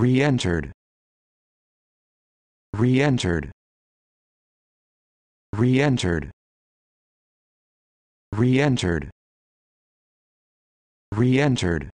re-entered re-entered re-entered re-entered re-entered